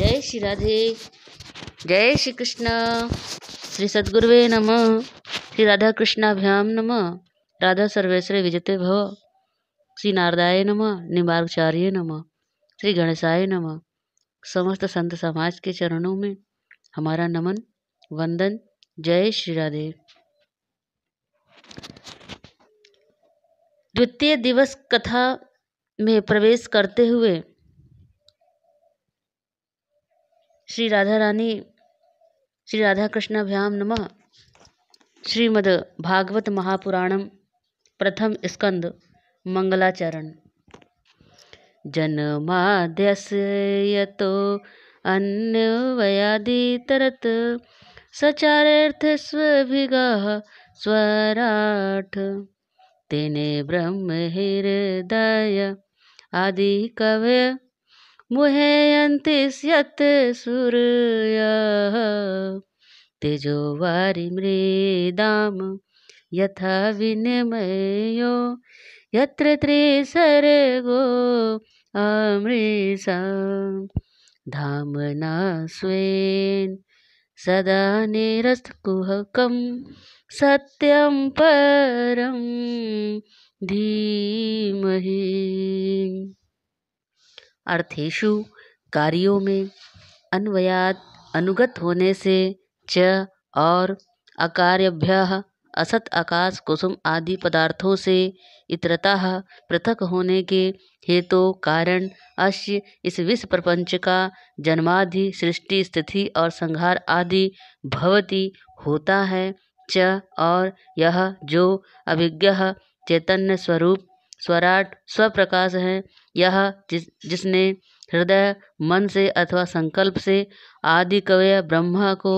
जय श्री राधे जय श्री कृष्ण श्री सद्गुरवे नम श्री राधा कृष्णाभ्याम नम राधा सर्वेश्वर विजते भव श्री नारदाय नम निमार्गचार्य नम श्री गणेशाय नम समस्त संत समाज के चरणों में हमारा नमन वंदन जय श्री राधे द्वितीय दिवस कथा में प्रवेश करते हुए श्री राधा रानी श्री राधा कृष्णाभ्याम नम श्रीमद भागवत महापुराणम प्रथम स्कंद मंगलाचरण जन्माद्यस्यतो अन्वयादितरत् स्विग स्वराठ तेने ब्रह्म हृदय आदि कवय मुह्यन्तिष्यत् सूर्यः तेजोवारिम्रेदां यथा विनिमयो यत्र त्रिसर्गो अमृषा धामना स्वेन सदा निरस्तकुहकं सत्यं परं धीमहि अर्थेशु कार्यों में अन्वयात अनुगत होने से च और अकार्यभ्य असत आकाश कुसुम आदि पदार्थों से इतरता पृथक होने के हेतु तो कारण अश इस विश्व प्रपंच का जन्मादि सृष्टि स्थिति और संहार आदि भवती होता है च और यह जो अभिज्ञ चैतन्य स्वरूप स्वराट स्वप्रकाश है यह जिस जिसने हृदय मन से अथवा संकल्प से आदि कवय ब्रह्मा को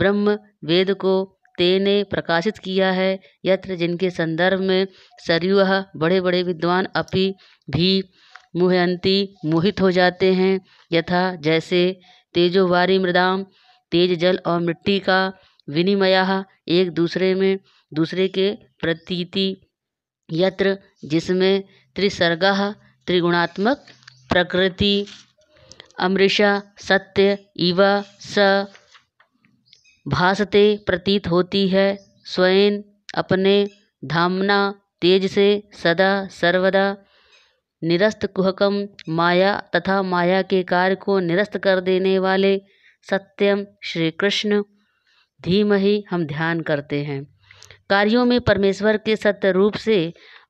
ब्रह्म वेद को तेने प्रकाशित किया है यत्र जिनके संदर्भ में सरयू बड़े बड़े विद्वान अपि भी मुहयंती मोहित हो जाते हैं यथा जैसे तेजोवारी मृदाम तेज जल और मिट्टी का विनिमय एक दूसरे में दूसरे के प्रतीति यत्र जिसमें त्रिसर्ग त्रिगुणात्मक प्रकृति अमृषा सत्य इव स भासते प्रतीत होती है स्वयं अपने धामना तेज से सदा सर्वदा निरस्त कुहकम माया तथा माया के कार्य को निरस्त कर देने वाले सत्यम श्री कृष्ण धीम ही हम ध्यान करते हैं कार्यों में परमेश्वर के सत्य रूप से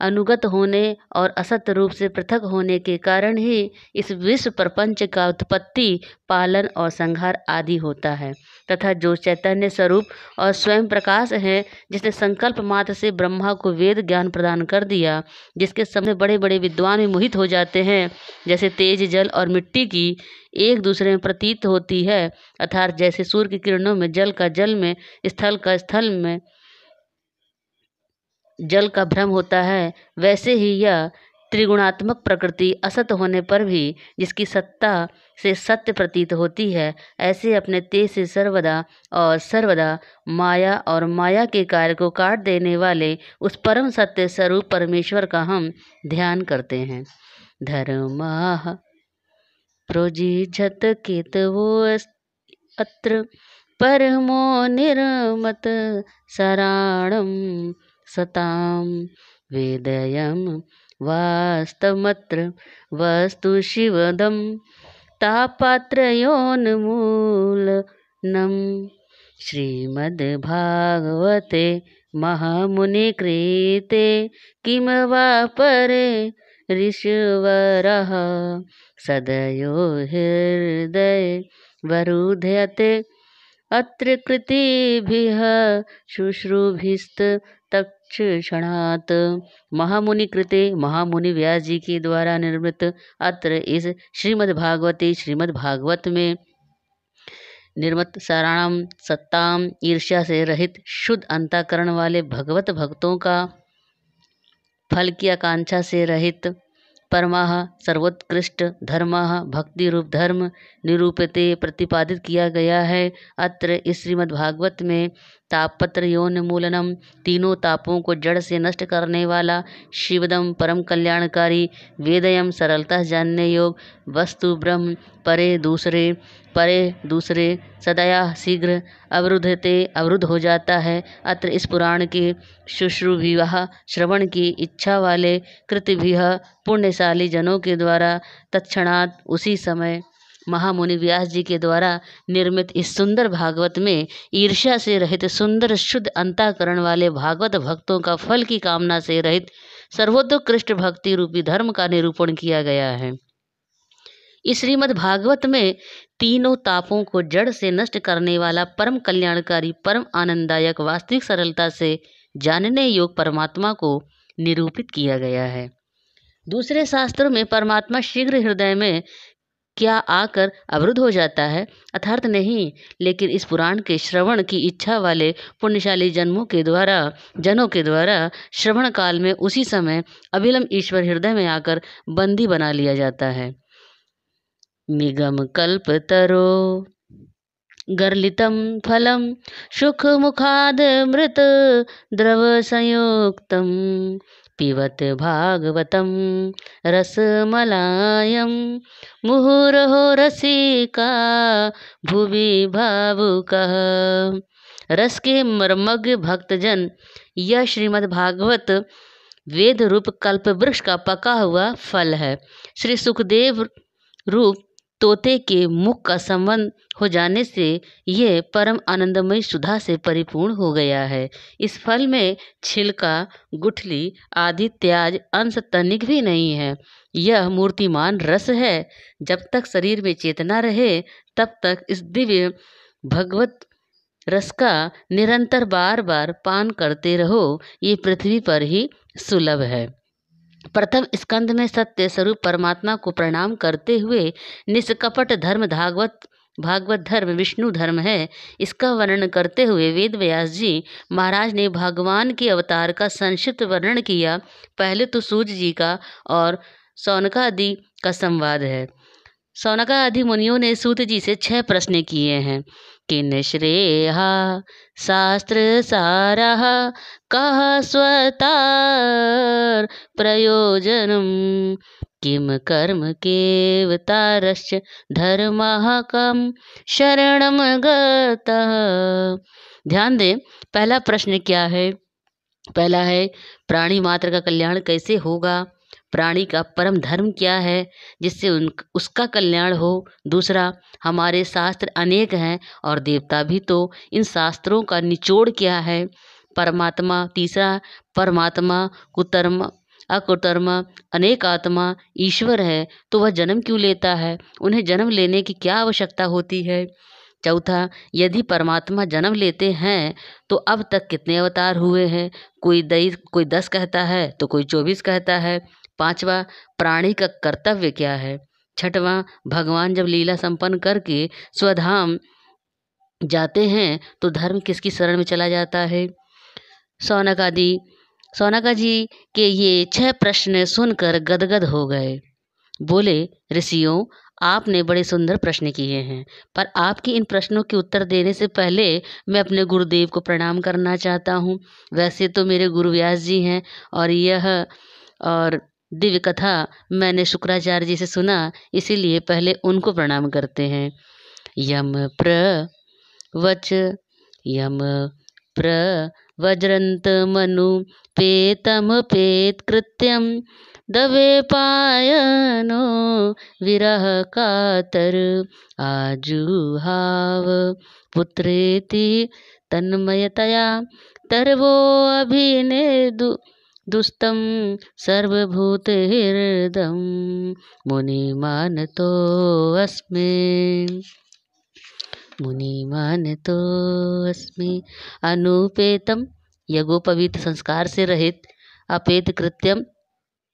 अनुगत होने और असत रूप से पृथक होने के कारण ही इस विश्व प्रपंच का उत्पत्ति पालन और संहार आदि होता है तथा जो चैतन्य स्वरूप और स्वयं प्रकाश है जिसने संकल्प मात्र से ब्रह्मा को वेद ज्ञान प्रदान कर दिया जिसके समय बड़े बड़े विद्वान भी मोहित हो जाते हैं जैसे तेज जल और मिट्टी की एक दूसरे में प्रतीत होती है अर्थात जैसे सूर्य की किरणों में जल का जल में स्थल का स्थल में जल का भ्रम होता है वैसे ही यह त्रिगुणात्मक प्रकृति असत होने पर भी जिसकी सत्ता से सत्य प्रतीत होती है ऐसे अपने तेज से सर्वदा और सर्वदा माया और माया के कार्य को काट देने वाले उस परम सत्य स्वरूप परमेश्वर का हम ध्यान करते हैं प्रोजी प्रोजिझत कित वो अत्र परमो निर्मत शराणम सतां वस्तु वास्तवमत्र वस्तुशिवदं तापात्रयोन्मूलनं श्रीमद्भागवते महामुनिकृते किं वा परे ऋषवरः सदयो हृदय वरुध्यते अत्र कृतिभिः शुश्रुभिस्त महामुनि कृते महामुनि व्यास जी के द्वारा निर्मित अत्र इस श्रीमद्भागवते श्रीमद्भागवत में निर्मत साराणाम सत्ताम ईर्ष्या से रहित शुद्ध अंताकरण वाले भगवत भक्तों का फल की आकांक्षा से रहित परमाह सर्वोत्कृष्ट धर्म भक्ति रूप धर्म निरूपते प्रतिपादित किया गया है अत्र इस श्रीमद्भागवत में तापत्र योन्मूलनम तीनों तापों को जड़ से नष्ट करने वाला शिवदम परम कल्याणकारी वेदयम सरलता जानने योग वस्तु ब्रह्म परे दूसरे परे दूसरे सदया शीघ्र अवरुद्धते अवरुद्ध हो जाता है अत्र इस पुराण के विवाह श्रवण की इच्छा वाले कृतभिह पुण्यशाली जनों के द्वारा तत्क्षणात् उसी समय महामुनि व्यास जी के द्वारा निर्मित इस सुंदर भागवत में ईर्ष्या से रहित सुंदर शुद्ध अंताकरण वाले भागवत भक्तों का फल की कामना से रहित सर्वोत्कृष्ट भक्ति रूपी धर्म का निरूपण किया गया है इस श्रीमद् भागवत में तीनों तापों को जड़ से नष्ट करने वाला परम कल्याणकारी परम आनंददायक वास्तविक सरलता से जानने योग परमात्मा को निरूपित किया गया है दूसरे शास्त्रों में परमात्मा शीघ्र हृदय में क्या आकर अवरुद्ध हो जाता है अर्थार्थ नहीं लेकिन इस पुराण के श्रवण की इच्छा वाले पुण्यशाली जन्मों के द्वारा जनों के द्वारा श्रवण काल में उसी समय अभिलम ईश्वर हृदय में आकर बंदी बना लिया जाता है निगम कल्प तरो गर्लितं फलं सुखमुखाद्मृत् द्रवसंयुक्तं पिबत भागवतं रसमलायं मुहुरहो रसिका भुवि भावुकः रस के मर्मज्ञ भक्तजन यह श्रीमद् भागवत वेद रूप कल्प वृक्ष का पका हुआ फल है श्री सुखदेव रूप तोते के मुख का संबंध हो जाने से यह परम आनंदमय सुधा से परिपूर्ण हो गया है इस फल में छिलका गुठली आदि त्याज अंश तनिक भी नहीं है यह मूर्तिमान रस है जब तक शरीर में चेतना रहे तब तक इस दिव्य भगवत रस का निरंतर बार बार पान करते रहो ये पृथ्वी पर ही सुलभ है प्रथम स्कंद में सत्य स्वरूप परमात्मा को प्रणाम करते हुए निष्कपट धर्म भागवत भागवत धर्म विष्णु धर्म है इसका वर्णन करते हुए वेद व्यास जी महाराज ने भगवान के अवतार का संक्षिप्त वर्णन किया पहले तो सूर्य जी का और सौनका आदि का संवाद है सौनका आदि मुनियों ने सूत जी से छह प्रश्न किए हैं किन श्रेया शास्त्र सारा कह स्वतार प्रयोजनं किम कर्म केवतार धर्म कम शरण गतः ध्यान दें पहला प्रश्न क्या है पहला है प्राणी मात्र का कल्याण कैसे होगा प्राणी का परम धर्म क्या है जिससे उन उसका कल्याण हो दूसरा हमारे शास्त्र अनेक हैं और देवता भी तो इन शास्त्रों का निचोड़ क्या है परमात्मा तीसरा परमात्मा कुतर्म अकुतर्म अनेक आत्मा ईश्वर है तो वह जन्म क्यों लेता है उन्हें जन्म लेने की क्या आवश्यकता होती है चौथा यदि परमात्मा जन्म लेते हैं तो अब तक कितने अवतार हुए हैं कोई दई कोई दस कहता है तो कोई चौबीस कहता है पाँचवा प्राणी का कर्तव्य क्या है छठवां भगवान जब लीला संपन्न करके स्वधाम जाते हैं तो धर्म किसकी शरण में चला जाता है सौनक आदि सोनका जी के ये छह प्रश्न सुनकर गदगद हो गए बोले ऋषियों आपने बड़े सुंदर प्रश्न किए हैं पर आपके इन प्रश्नों के उत्तर देने से पहले मैं अपने गुरुदेव को प्रणाम करना चाहता हूँ वैसे तो मेरे गुरु व्यास जी हैं और यह और दिव्य कथा मैंने शुक्राचार्य जी से सुना इसीलिए पहले उनको प्रणाम करते हैं यम प्र वच यम प्र वज्रंत मनु पेतम पेत कृत्यम दवे पायनो विरह कातर आजुहाव पुत्रेति तन्मयतया तरवो अभिनेदु मुनि मान तो अस्मे अनुपेतम यगोपवीत संस्कार से रहित अपेत कृत्यम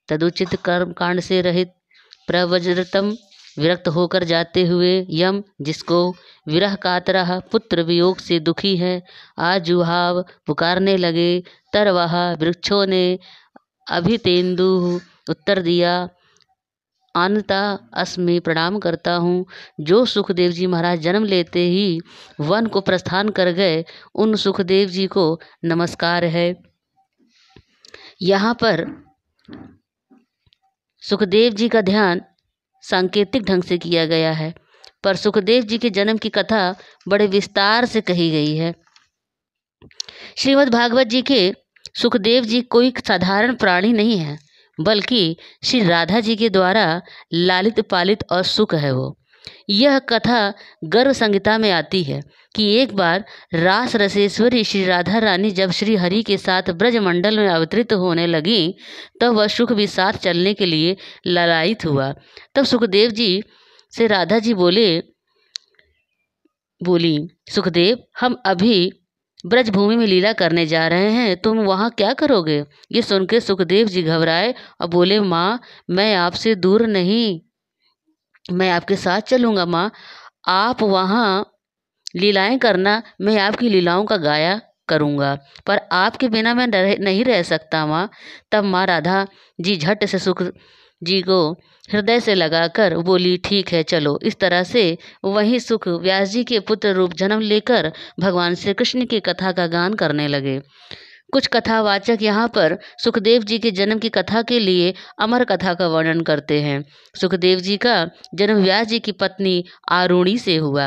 तदुचित कर्म कांड से रहित प्रवज्रतम विरक्त होकर जाते हुए यम जिसको विरह कातरा पुत्र वियोग से दुखी है आजुहाव पुकारने लगे तर वह वृक्षों ने अभितेंदु उत्तर दिया आनता अस्मि प्रणाम करता हूँ जो सुखदेव जी महाराज जन्म लेते ही वन को प्रस्थान कर गए उन सुखदेव जी को नमस्कार है यहाँ पर सुखदेव जी का ध्यान सांकेतिक ढंग से किया गया है पर सुखदेव जी के जन्म की कथा बड़े विस्तार से कही गई है श्रीमद् भागवत जी के सुखदेव जी कोई साधारण प्राणी नहीं है बल्कि श्री राधा जी के द्वारा लालित पालित और सुख है वो यह कथा गर्व संहिता में आती है कि एक बार रास रसेश्वरी श्री राधा रानी जब श्री हरि के साथ ब्रजमंडल में अवतरित होने लगी तब तो वह सुख भी साथ चलने के लिए ललायित हुआ तब सुखदेव जी से राधा जी बोले बोली सुखदेव हम अभी ब्रजभूमि में लीला करने जा रहे हैं तुम वहाँ क्या करोगे ये सुनकर सुखदेव जी घबराए और बोले माँ मैं आपसे दूर नहीं मैं आपके साथ चलूँगा माँ आप वहाँ लीलाएँ करना मैं आपकी लीलाओं का गाया करूँगा पर आपके बिना मैं नहीं रह सकता माँ तब माँ राधा जी झट से सुख जी को हृदय से लगाकर बोली ठीक है चलो इस तरह से वही सुख व्यास जी के पुत्र रूप जन्म लेकर भगवान श्री कृष्ण की कथा का गान करने लगे कुछ कथावाचक यहाँ पर सुखदेव जी के जन्म की कथा के लिए अमर कथा का वर्णन करते हैं सुखदेव जी का जन्म व्यास जी की पत्नी आरुणी से हुआ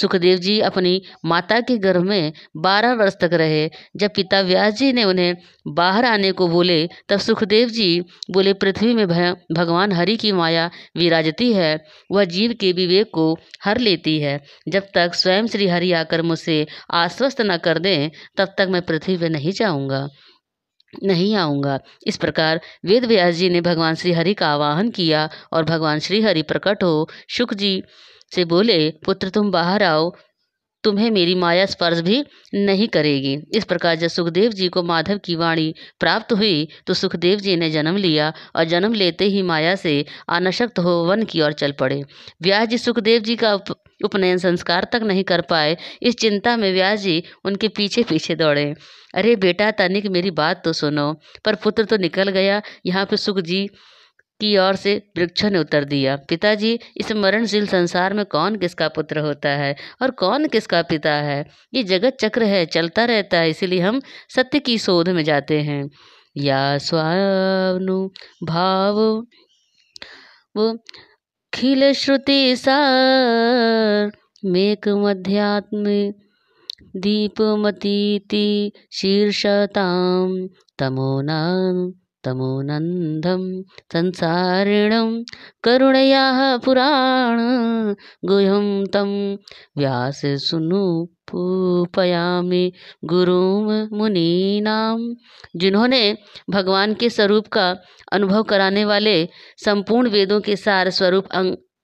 सुखदेव जी अपनी माता के गर्भ में बारह वर्ष तक रहे जब पिता व्यास जी ने उन्हें बाहर आने को बोले तब सुखदेव जी बोले पृथ्वी में भगवान हरि की माया विराजती है वह जीव के विवेक को हर लेती है जब तक स्वयं श्री हरि आकर मुझसे आश्वस्त न कर दें तब तक मैं पृथ्वी पर नहीं जाऊँ आऊँगा नहीं आऊँगा इस प्रकार वेद व्यास जी ने भगवान श्री हरि का आवाहन किया और भगवान श्री हरि प्रकट हो शुक जी से बोले पुत्र तुम बाहर आओ तुम्हें मेरी माया स्पर्श भी नहीं करेगी इस प्रकार जब सुखदेव जी को माधव की वाणी प्राप्त हुई तो सुखदेव जी ने जन्म लिया और जन्म लेते ही माया से अनशक्त हो वन की ओर चल पड़े व्यास जी सुखदेव जी का उप, उपनयन संस्कार तक नहीं कर पाए इस चिंता में व्यास जी उनके पीछे पीछे दौड़े अरे बेटा तनिक मेरी बात तो सुनो पर पुत्र तो निकल गया यहाँ पे सुख जी की ओर से वृक्षों ने उत्तर दिया पिताजी इस मरणशील संसार में कौन किसका पुत्र होता है और कौन किसका पिता है ये जगत चक्र है चलता रहता है इसीलिए हम सत्य की शोध में जाते हैं या स्वानु भाव वो खिल श्रुति सार मेक मध्यात्म दीपमती शीर्षता तमोना तमोनंदम संसारिण करुणया पुराण गुहम तम तं व्याससूनुपूपयामि गुरुं मुनीनाम जिन्होंने भगवान के स्वरूप का अनुभव कराने वाले संपूर्ण वेदों के सार स्वरूप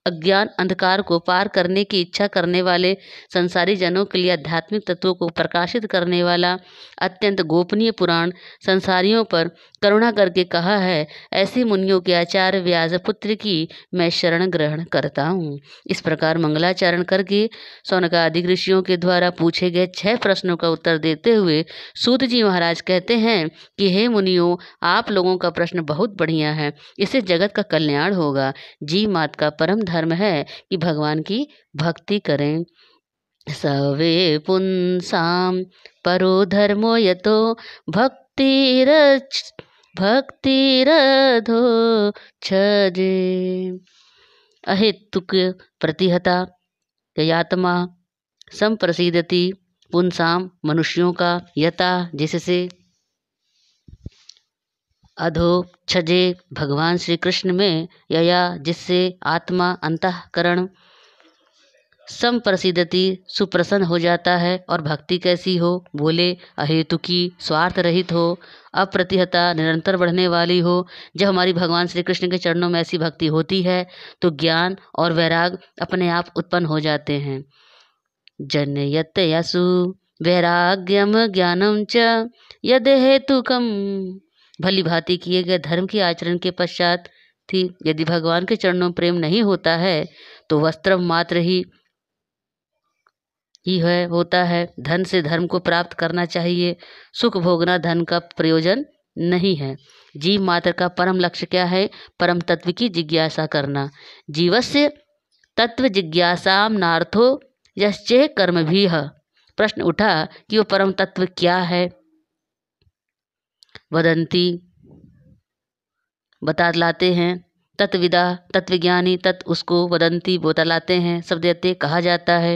अज्ञान अंधकार को पार करने की इच्छा करने वाले संसारी जनों के लिए आध्यात्मिक तत्वों को प्रकाशित करने वाला अत्यंत गोपनीय पुराण संसारियों पर करुणा करके कहा है ऐसे मुनियों के आचार्य पुत्र की मैं शरण ग्रहण करता हूँ इस प्रकार मंगलाचरण करके आदि ऋषियों के द्वारा पूछे गए छह प्रश्नों का उत्तर देते हुए सूत जी महाराज कहते हैं कि हे मुनियों आप लोगों का प्रश्न बहुत बढ़िया है इससे जगत का कल्याण होगा जी मात का परम धर्म है कि भगवान की भक्ति करें सवे पुंसाम परो धर्मो यतो भक्तिरच भक्तिरधो छजे अहेतुक प्रतिहता ययात्मा संप्रसिद्धति पुंसाम मनुष्यों का यता जिससे अधो छजे भगवान श्री कृष्ण में यया जिससे आत्मा सम संप्रसिद्धति सुप्रसन्न हो जाता है और भक्ति कैसी हो बोले अहेतुकी स्वार्थ रहित हो अप्रतिहता निरंतर बढ़ने वाली हो जब हमारी भगवान श्री कृष्ण के चरणों में ऐसी भक्ति होती है तो ज्ञान और वैराग अपने आप उत्पन्न हो जाते हैं जनयत यसु वैराग्यम ज्ञानम च यद हेतुकम भली भांति किए गए धर्म के आचरण के पश्चात थी यदि भगवान के चरणों में प्रेम नहीं होता है तो वस्त्र मात्र ही ही है होता है धन से धर्म को प्राप्त करना चाहिए सुख भोगना धन का प्रयोजन नहीं है जीव मात्र का परम लक्ष्य क्या है परम तत्व की जिज्ञासा करना जीवस्य तत्व जिज्ञासा नार्थो यश्चे कर्म भी है प्रश्न उठा कि वो परम तत्व क्या है वदंती बतलाते हैं तत्विदा तत्वज्ञानी तत् उसको वदंती बतलाते हैं शब्द कहा जाता है